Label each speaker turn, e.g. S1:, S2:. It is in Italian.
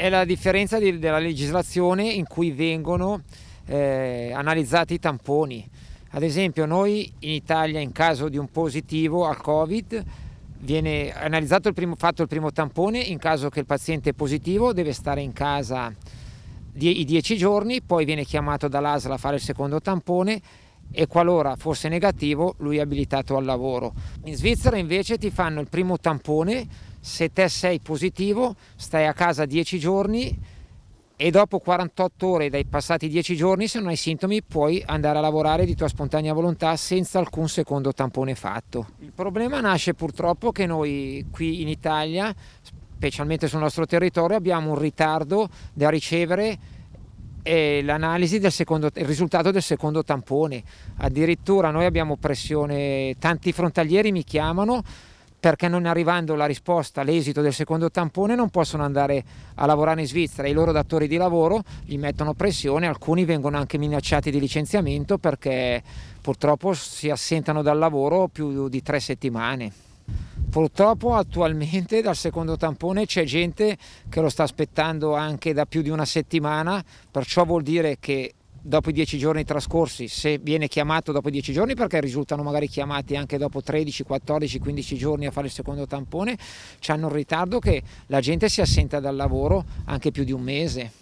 S1: è la differenza di, della legislazione in cui vengono eh, analizzati i tamponi. Ad esempio noi in Italia in caso di un positivo al Covid viene analizzato il primo, fatto il primo tampone, in caso che il paziente è positivo deve stare in casa die, i 10 giorni, poi viene chiamato dall'ASL a fare il secondo tampone e qualora fosse negativo lui è abilitato al lavoro. In Svizzera invece ti fanno il primo tampone se te sei positivo stai a casa 10 giorni e dopo 48 ore dai passati 10 giorni se non hai sintomi puoi andare a lavorare di tua spontanea volontà senza alcun secondo tampone fatto. Il problema nasce purtroppo che noi qui in Italia, specialmente sul nostro territorio, abbiamo un ritardo da ricevere l'analisi del secondo, il risultato del secondo tampone. Addirittura noi abbiamo pressione, tanti frontalieri mi chiamano perché non arrivando la risposta l'esito del secondo tampone non possono andare a lavorare in Svizzera, i loro datori di lavoro gli mettono pressione, alcuni vengono anche minacciati di licenziamento perché purtroppo si assentano dal lavoro più di tre settimane. Purtroppo attualmente dal secondo tampone c'è gente che lo sta aspettando anche da più di una settimana, perciò vuol dire che dopo i dieci giorni trascorsi, se viene chiamato dopo dieci giorni, perché risultano magari chiamati anche dopo 13, 14, 15 giorni a fare il secondo tampone, hanno un ritardo che la gente si assenta dal lavoro anche più di un mese.